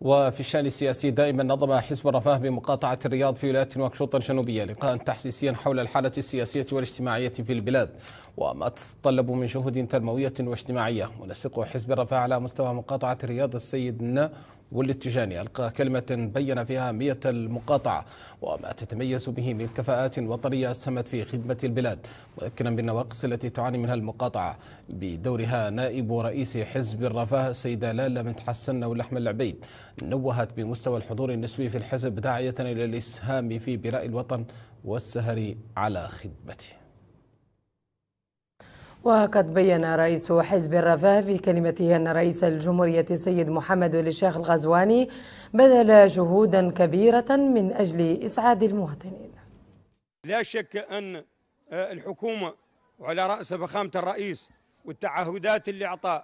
وفي الشان السياسي دائما نظم حزب الرفاه بمقاطعة الرياض في ولاية نواكشوط الجنوبية لقاء تحسيسيا حول الحالة السياسية والاجتماعية في البلاد وما تتطلب من جهود تنموية واجتماعية منسق حزب الرفاه على مستوى مقاطعة الرياض السيد والاتجاني ألقى كلمة بين فيها مية المقاطعة وما تتميز به من كفاءات وطنية أسهمت في خدمة البلاد مؤكدا بالنواقص التي تعاني منها المقاطعة بدورها نائب رئيس حزب الرفاه السيدة لالا بنت حسن ولحم العبيد نوهت بمستوى الحضور النسبي في الحزب داعية إلى الإسهام في بناء الوطن والسهر على خدمته وقد بين رئيس حزب الرفاه في كلمته أن رئيس الجمهورية السيد محمد الشيخ الغزواني بذل جهودا كبيرة من أجل إسعاد المواطنين لا شك أن آه، الحكومة وعلى رأس فخامة الرئيس والتعهدات اللي أعطى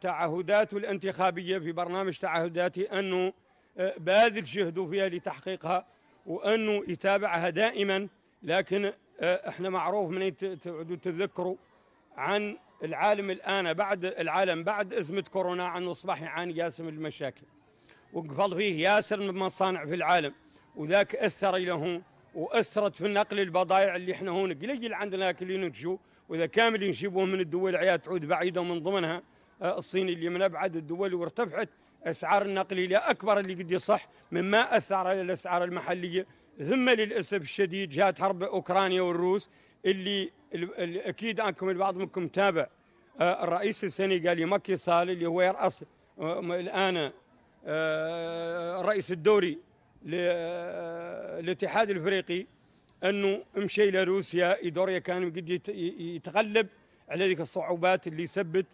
تعهداته الانتخابية في برنامج تعهداتي أنه آه، باذل جهده فيها لتحقيقها وأنه يتابعها دائما لكن آه، احنا معروف من تعودوا تتذكروا عن العالم الآن بعد العالم بعد أزمة كورونا عن أصبح يعاني ياسر من المشاكل وقفل فيه ياسر من مصانع في العالم وذاك أثر له وأثرت في نقل البضائع اللي احنا هون قليل عندنا أكلين نشو وإذا كامل نجيبوه من الدول عيال تعود بعيدة ومن ضمنها آه، الصين اللي من أبعد الدول وارتفعت أسعار النقل إلى أكبر اللي قد يصح مما أثر على الأسعار المحلية ثم للأسف الشديد جاءت حرب أوكرانيا والروس اللي اكيد انكم البعض منكم تابع آه، الرئيس السنغالي ماكي سال اللي هو يراس آه، الان آه، الرئيس الدوري للاتحاد الافريقي انه مشي لروسيا ادوريا كان قد يتغلب على ذيك الصعوبات اللي سبت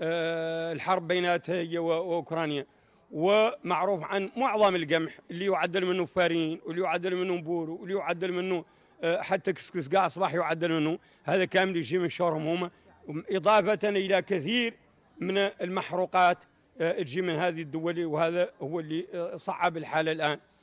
الحرب بيناتها هي واوكرانيا ومعروف عن معظم القمح اللي يعدل منه فارين واللي يعدل منه بورو واللي يعدل منه حتى كسكس كاع صباح يعدلونه هذا كامل يجي من شهرهم هما إضافة إلى كثير من المحروقات آه، تجي من هذه الدول وهذا هو اللي آه، صعب الحالة الآن